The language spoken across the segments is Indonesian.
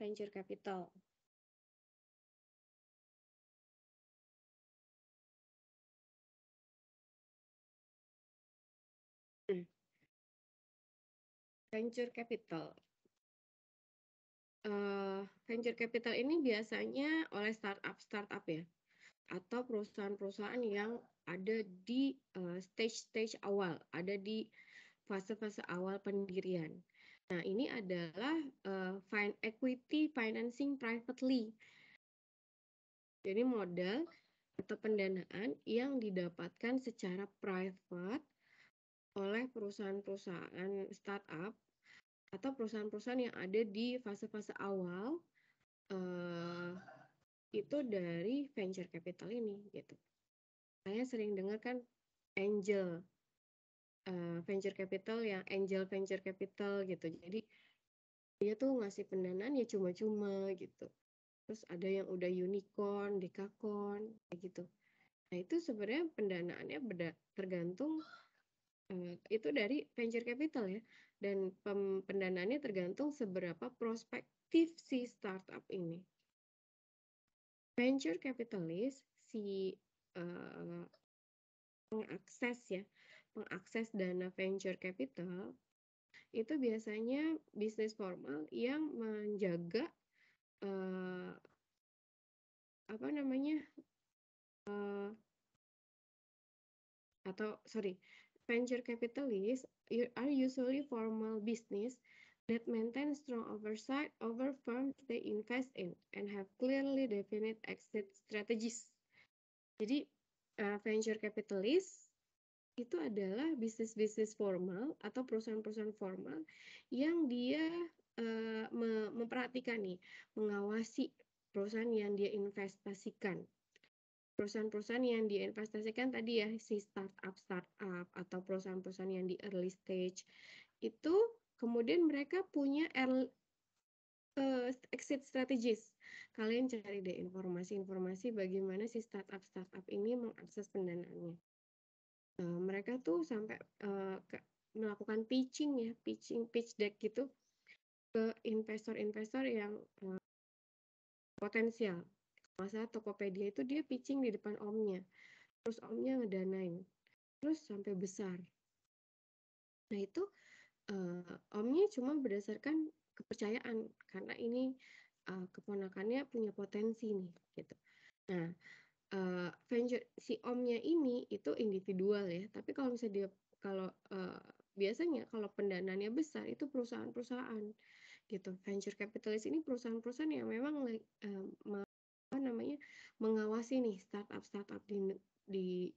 venture capital. Venture capital. Uh, venture capital ini biasanya oleh startup-startup ya, atau perusahaan-perusahaan yang ada di eh, stage-stage uh, stage -stage awal, ada di fase-fase awal pendirian. Nah, ini adalah uh, eh, fin equity financing privately. Jadi modal atau pendanaan yang didapatkan secara private oleh perusahaan-perusahaan startup atau perusahaan-perusahaan yang ada di fase-fase awal uh, itu dari venture capital ini gitu. Saya sering dengar kan angel uh, venture capital yang angel venture capital gitu. Jadi dia tuh ngasih pendanaan ya cuma-cuma gitu. Terus ada yang udah unicorn, dekakorn, kayak gitu. Nah itu sebenarnya pendanaannya beda, tergantung uh, itu dari venture capital ya. Dan pendanaannya tergantung seberapa prospektif si startup ini. Venture capitalist si uh, eh, mengakses ya mengakses dana venture capital itu biasanya bisnis formal yang menjaga uh, apa namanya uh, atau sorry venture capitalists are usually formal business that maintain strong oversight over firms they invest in and have clearly definite exit strategies. Jadi uh, venture capitalist itu adalah bisnis-bisnis formal atau perusahaan-perusahaan formal yang dia eh, memperhatikan nih, mengawasi perusahaan yang dia investasikan. Perusahaan-perusahaan yang diinvestasikan tadi ya si startup startup atau perusahaan-perusahaan yang di early stage itu kemudian mereka punya early, uh, exit strategies. Kalian cari deh informasi-informasi bagaimana si startup startup ini mengakses pendanaannya. Eh, mereka tuh sampai uh, ke, melakukan pitching ya, pitching pitch deck gitu ke investor-investor yang uh, potensial. Masalah Tokopedia itu dia pitching di depan omnya, terus omnya ngedanain, terus sampai besar. Nah itu uh, omnya cuma berdasarkan kepercayaan karena ini uh, keponakannya punya potensi nih gitu. Nah uh, venture si omnya ini itu individual ya tapi kalau misalnya dia kalau uh, biasanya kalau pendanaannya besar itu perusahaan-perusahaan gitu venture capitalist ini perusahaan-perusahaan yang memang uh, apa namanya mengawasi nih startup startup di di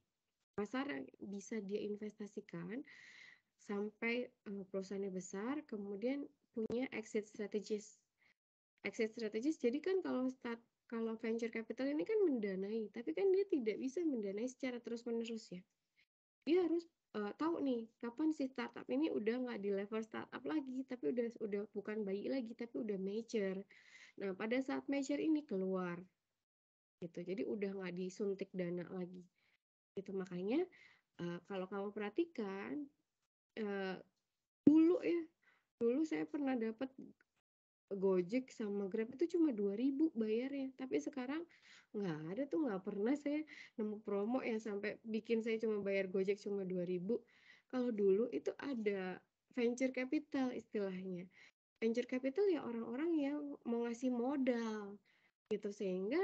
pasar bisa dia investasikan sampai uh, perusahaannya besar kemudian punya exit strategis exit strategis jadi kan kalau start kalau venture capital ini kan mendanai, tapi kan dia tidak bisa mendanai secara terus-menerus ya. Dia harus uh, tahu nih kapan si startup ini udah nggak di level startup lagi, tapi udah udah bukan bayi lagi, tapi udah major. Nah pada saat major ini keluar, gitu. Jadi udah nggak disuntik dana lagi, gitu. Makanya uh, kalau kamu perhatikan uh, dulu ya, dulu saya pernah dapat Gojek sama Grab itu cuma dua 2000 bayarnya. Tapi sekarang nggak ada tuh, nggak pernah saya nemu promo yang sampai bikin saya cuma bayar Gojek cuma dua ribu. Kalau dulu itu ada venture capital istilahnya. Venture capital ya orang-orang yang mau ngasih modal gitu sehingga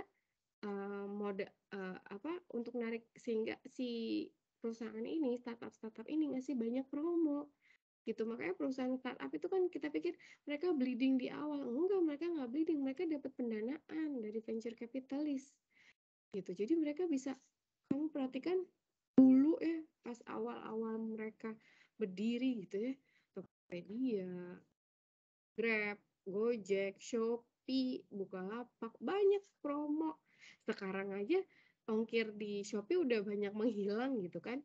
uh, modal uh, apa untuk narik sehingga si perusahaan ini startup startup ini ngasih banyak promo gitu makanya perusahaan startup itu kan kita pikir mereka bleeding di awal enggak mereka nggak bleeding mereka dapat pendanaan dari venture capitalist gitu jadi mereka bisa kamu perhatikan dulu ya pas awal-awal mereka berdiri gitu ya Tokopedia Grab Gojek Shopee Bukalapak banyak promo sekarang aja ongkir di Shopee udah banyak menghilang gitu kan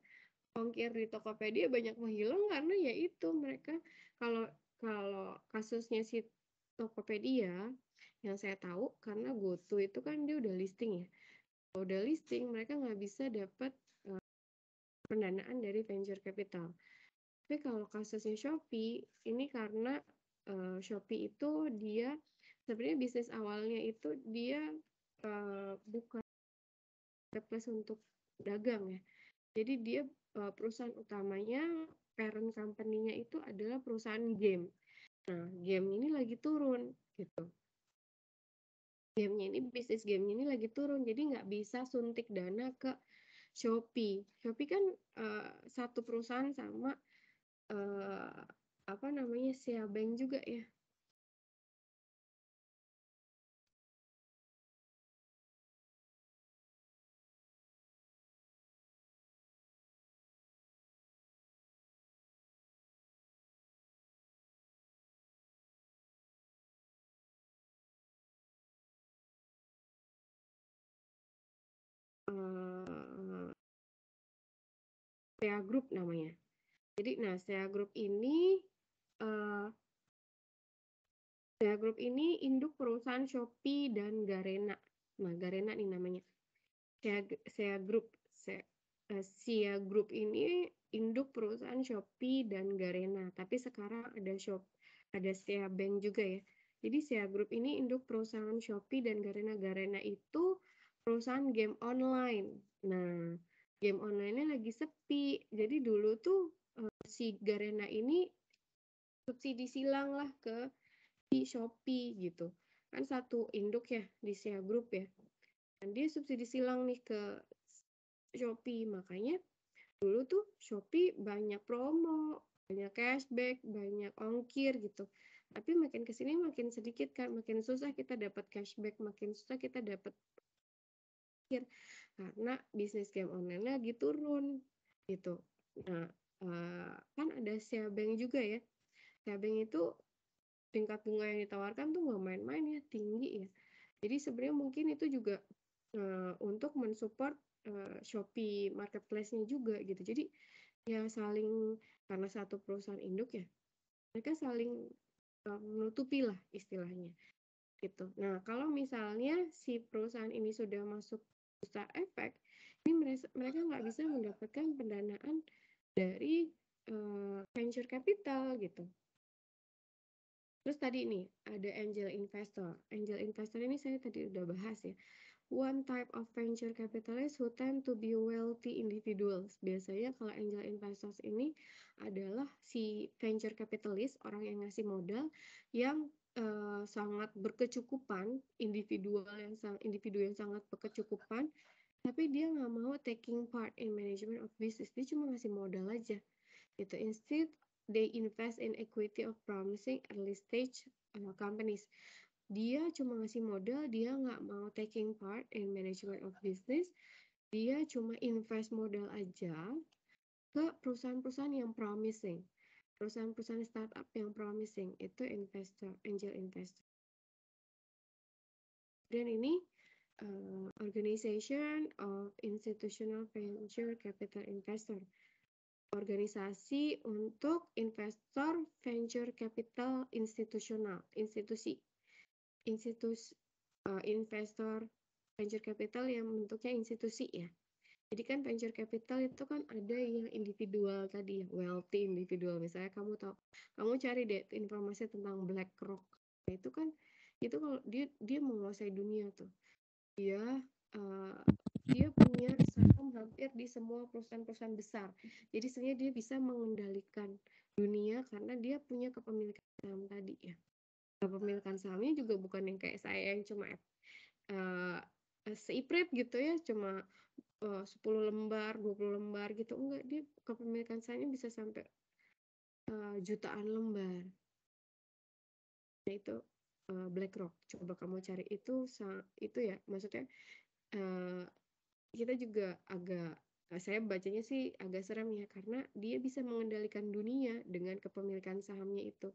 ongkir di Tokopedia banyak menghilang karena ya itu mereka kalau kalau kasusnya si Tokopedia yang saya tahu karena GoTo itu kan dia udah listing ya. Kalau udah listing mereka nggak bisa dapat uh, pendanaan dari venture capital. Tapi kalau kasusnya Shopee ini karena uh, Shopee itu dia sebenarnya bisnis awalnya itu dia uh, bukan marketplace untuk dagang ya. Jadi dia uh, perusahaan utamanya parent company-nya itu adalah perusahaan game. Nah, game ini lagi turun gitu. game-nya ini bisnis game-nya ini lagi turun, jadi nggak bisa suntik dana ke Shopee. Shopee kan uh, satu perusahaan sama uh, apa namanya Bank juga ya. uh, SEA Group namanya. Jadi, nah SEA Group ini uh, SEA Group ini induk perusahaan Shopee dan Garena. Nah, Garena ini namanya. SEA, SEA Group. Eh, SEA, uh, Group ini induk perusahaan Shopee dan Garena. Tapi sekarang ada Shop, ada SEA Bank juga ya. Jadi SEA Group ini induk perusahaan Shopee dan Garena. Garena itu perusahaan game online. Nah, game online-nya lagi sepi. Jadi dulu tuh uh, si Garena ini subsidi silang lah ke di Shopee gitu. Kan satu induk ya di Sea Group ya. Dan dia subsidi silang nih ke Shopee. Makanya dulu tuh Shopee banyak promo, banyak cashback, banyak ongkir gitu. Tapi makin kesini makin sedikit kan, makin susah kita dapat cashback, makin susah kita dapat terakhir karena bisnis game online lagi turun gitu. Nah, uh, kan ada Seabeng juga ya. Seabeng itu tingkat bunga yang ditawarkan tuh nggak main-main ya, tinggi ya. Jadi sebenarnya mungkin itu juga uh, untuk mensupport uh, Shopee marketplace-nya juga gitu. Jadi ya saling karena satu perusahaan induk ya, mereka saling menutupi lah istilahnya gitu. Nah kalau misalnya si perusahaan ini sudah masuk bursa efek ini mereka nggak bisa mendapatkan pendanaan dari uh, venture capital gitu. Terus tadi ini ada angel investor. Angel investor ini saya tadi udah bahas ya. One type of venture capitalist who tend to be wealthy individuals. Biasanya kalau angel investors ini adalah si venture capitalist, orang yang ngasih modal yang uh, sangat berkecukupan, individual yang individu yang sangat berkecukupan, tapi dia nggak mau taking part in management of business, dia cuma ngasih modal aja. Gitu. Instead, they invest in equity of promising early stage uh, companies. Dia cuma ngasih modal, dia nggak mau taking part in management of business, dia cuma invest modal aja ke perusahaan-perusahaan yang promising perusahaan-perusahaan startup yang promising itu investor, angel investor. Dan ini uh, organization of institutional venture capital investor, organisasi untuk investor venture capital institusional, institusi, institusi uh, eh, investor venture capital yang bentuknya institusi ya jadi kan venture capital itu kan ada yang individual tadi, wealthy individual. Misalnya kamu tahu, kamu cari deh informasi tentang BlackRock. Nah, itu kan itu kalau dia dia menguasai dunia tuh. Dia uh, dia punya saham hampir di semua perusahaan-perusahaan besar. Jadi sebenarnya dia bisa mengendalikan dunia karena dia punya kepemilikan saham tadi ya. Kepemilikan sahamnya juga bukan yang kayak saya yang cuma uh, seiprit gitu ya cuma eh, uh, 10 lembar 20 lembar gitu enggak dia kepemilikan sahamnya bisa sampai uh, jutaan lembar nah itu uh, BlackRock coba kamu cari itu itu ya maksudnya uh, kita juga agak saya bacanya sih agak seram ya karena dia bisa mengendalikan dunia dengan kepemilikan sahamnya itu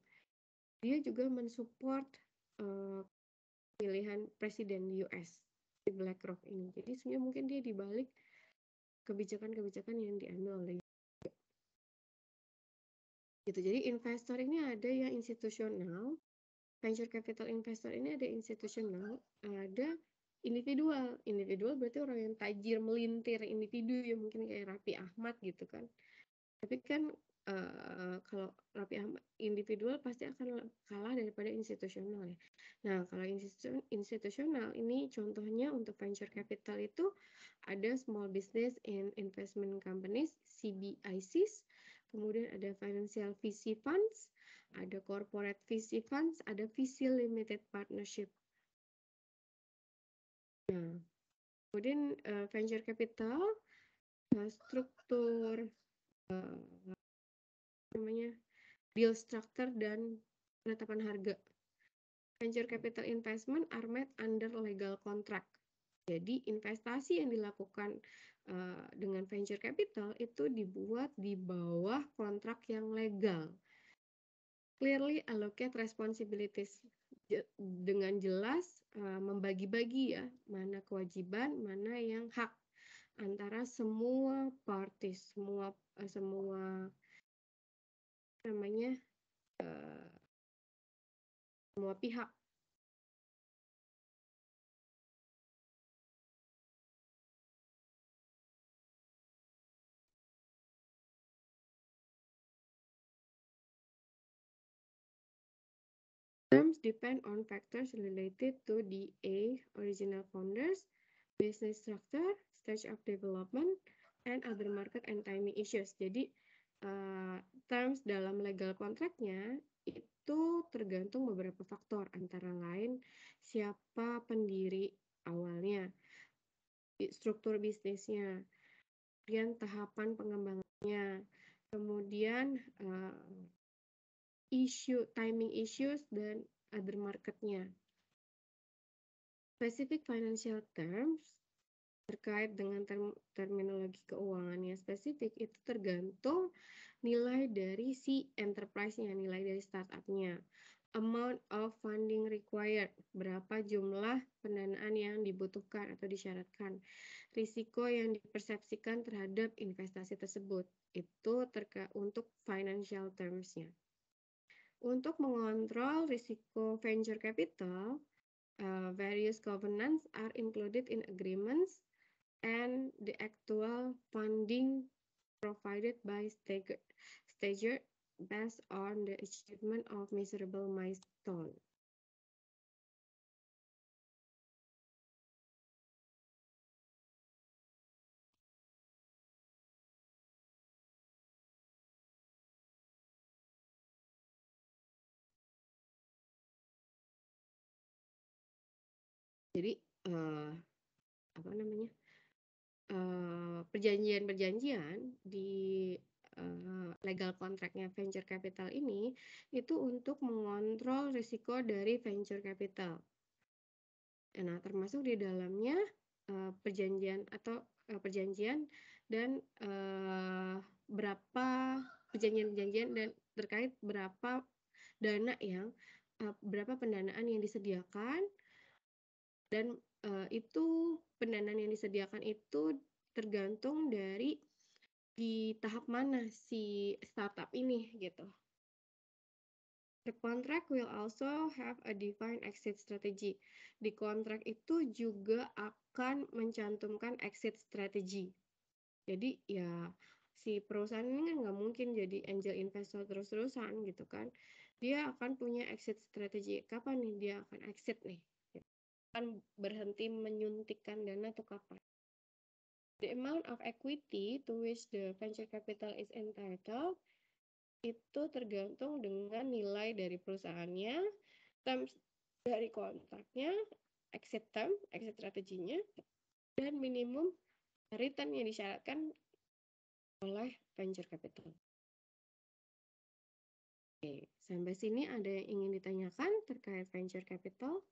dia juga mensupport uh, pilihan presiden di US si BlackRock ini. Jadi sebenarnya mungkin dia dibalik kebijakan-kebijakan yang diambil oleh gitu. Jadi investor ini ada yang institusional, venture capital investor ini ada institusional, ada individual. Individual berarti orang yang tajir melintir individu yang mungkin kayak Rapi Ahmad gitu kan. Tapi kan Uh, kalau rapi individual pasti akan kalah daripada institusional ya. Nah kalau institusional ini contohnya untuk venture capital itu ada small business and investment companies (CBICs), kemudian ada financial VC funds, ada corporate VC funds, ada VC limited partnership. Nah kemudian uh, venture capital uh, struktur uh, namanya deal structure dan penetapan harga. Venture capital investment are made under legal contract. Jadi investasi yang dilakukan uh, dengan venture capital itu dibuat di bawah kontrak yang legal. Clearly allocate responsibilities dengan jelas uh, membagi-bagi ya mana kewajiban, mana yang hak antara semua partis semua eh, semua namanya uh, semua pihak. Terms depend on factors related to the A, original founders, business structure, stage of development, and other market and timing issues. Jadi, uh, terms dalam legal kontraknya itu tergantung beberapa faktor, antara lain siapa pendiri awalnya, struktur bisnisnya, kemudian tahapan pengembangannya, kemudian uh, eh, issue, timing issues, dan other marketnya. Specific financial terms terkait dengan term terminologi keuangan yang spesifik itu tergantung nilai dari si enterprise-nya, nilai dari startup-nya. Amount of funding required, berapa jumlah pendanaan yang dibutuhkan atau disyaratkan. Risiko yang dipersepsikan terhadap investasi tersebut, itu terkait untuk financial terms-nya. Untuk mengontrol risiko venture capital, uh, various governance are included in agreements and the actual funding provided by stager based on the achievement of measurable milestone. Jadi uh, apa namanya? Eh, perjanjian-perjanjian di eh, legal kontraknya venture capital ini itu untuk mengontrol risiko dari venture capital. Nah, termasuk di dalamnya eh, perjanjian atau perjanjian dan berapa perjanjian-perjanjian dan terkait berapa dana yang berapa pendanaan yang disediakan dan Eh, itu pendanaan yang disediakan itu tergantung dari di tahap mana si startup ini gitu. The contract will also have a defined exit strategy. Di kontrak itu juga akan mencantumkan exit strategy. Jadi ya si perusahaan ini kan nggak mungkin jadi angel investor terus-terusan gitu kan. Dia akan punya exit strategy. Kapan nih dia akan exit nih? akan berhenti menyuntikkan dana itu kapan. The amount of equity to which the venture capital is entitled itu tergantung dengan nilai dari perusahaannya, terms dari kontraknya, exit term, exit strateginya, dan minimum return yang disyaratkan oleh venture capital. Oke, sampai sini ada yang ingin ditanyakan terkait venture capital?